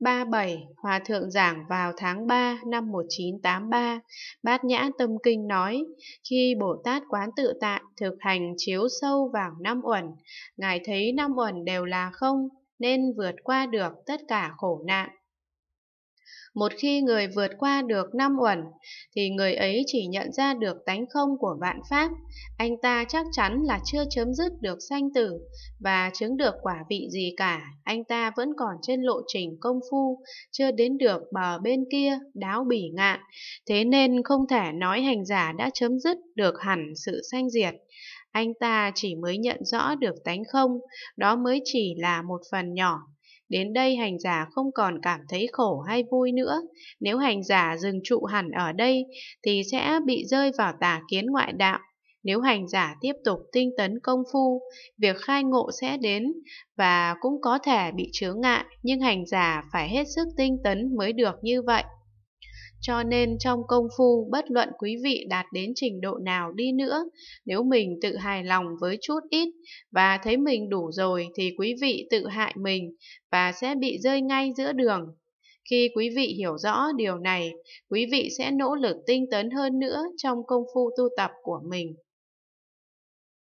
37, Hòa Thượng giảng vào tháng 3 năm 1983, Bát Nhã Tâm Kinh nói, khi Bồ Tát Quán Tự Tại thực hành chiếu sâu vào năm uẩn, Ngài thấy năm uẩn đều là không, nên vượt qua được tất cả khổ nạn. Một khi người vượt qua được năm uẩn, thì người ấy chỉ nhận ra được tánh không của vạn pháp. Anh ta chắc chắn là chưa chấm dứt được sanh tử và chứng được quả vị gì cả. Anh ta vẫn còn trên lộ trình công phu, chưa đến được bờ bên kia, đáo bỉ ngạn. Thế nên không thể nói hành giả đã chấm dứt được hẳn sự sanh diệt anh ta chỉ mới nhận rõ được tánh không, đó mới chỉ là một phần nhỏ. Đến đây hành giả không còn cảm thấy khổ hay vui nữa. Nếu hành giả dừng trụ hẳn ở đây thì sẽ bị rơi vào tà kiến ngoại đạo. Nếu hành giả tiếp tục tinh tấn công phu, việc khai ngộ sẽ đến và cũng có thể bị chướng ngại, nhưng hành giả phải hết sức tinh tấn mới được như vậy. Cho nên trong công phu bất luận quý vị đạt đến trình độ nào đi nữa, nếu mình tự hài lòng với chút ít và thấy mình đủ rồi thì quý vị tự hại mình và sẽ bị rơi ngay giữa đường. Khi quý vị hiểu rõ điều này, quý vị sẽ nỗ lực tinh tấn hơn nữa trong công phu tu tập của mình.